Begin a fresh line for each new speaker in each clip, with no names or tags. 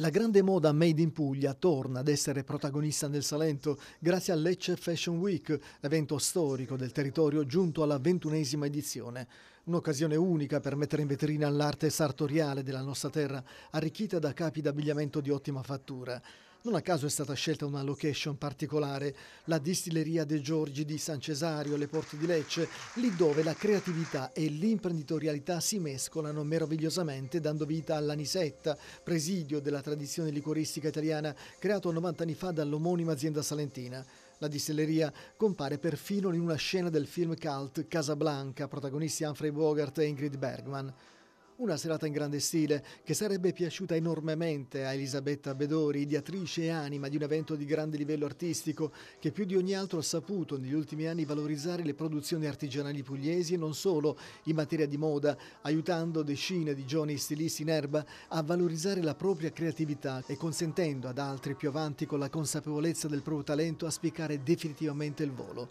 La grande moda Made in Puglia torna ad essere protagonista nel Salento grazie al Lecce Fashion Week, evento storico del territorio giunto alla ventunesima edizione. Un'occasione unica per mettere in vetrina l'arte sartoriale della nostra terra, arricchita da capi d'abbigliamento di ottima fattura. Non a caso è stata scelta una location particolare, la distilleria De Giorgi di San Cesario, alle porte di Lecce, lì dove la creatività e l'imprenditorialità si mescolano meravigliosamente dando vita all'Anisetta, presidio della tradizione liquoristica italiana creato 90 anni fa dall'omonima azienda salentina. La distilleria compare perfino in una scena del film cult Casablanca, protagonisti Humphrey Bogart e Ingrid Bergman. Una serata in grande stile che sarebbe piaciuta enormemente a Elisabetta Bedori, ideatrice e anima di un evento di grande livello artistico che più di ogni altro ha saputo negli ultimi anni valorizzare le produzioni artigianali pugliesi e non solo in materia di moda, aiutando decine di giovani stilisti in erba a valorizzare la propria creatività e consentendo ad altri più avanti con la consapevolezza del proprio talento a spiccare definitivamente il volo.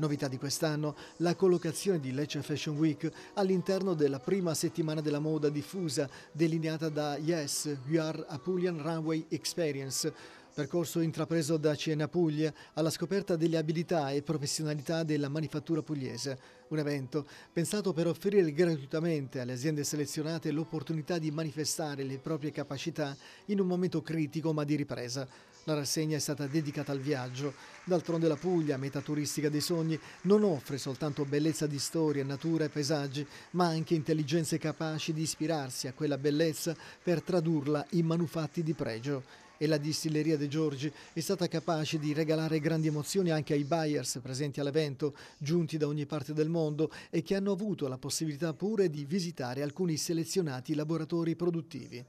Novità di quest'anno, la collocazione di Lecce Fashion Week all'interno della prima settimana della moda diffusa, delineata da Yes, You Are Apulian Runway Experience, percorso intrapreso da CNA Puglia alla scoperta delle abilità e professionalità della manifattura pugliese un evento pensato per offrire gratuitamente alle aziende selezionate l'opportunità di manifestare le proprie capacità in un momento critico ma di ripresa. La rassegna è stata dedicata al viaggio. D'altronde la Puglia, meta turistica dei sogni, non offre soltanto bellezza di storia, natura e paesaggi, ma anche intelligenze capaci di ispirarsi a quella bellezza per tradurla in manufatti di pregio e la distilleria De Giorgi è stata capace di regalare grandi emozioni anche ai buyers presenti all'evento, giunti da ogni parte del mondo mondo e che hanno avuto la possibilità pure di visitare alcuni selezionati laboratori produttivi.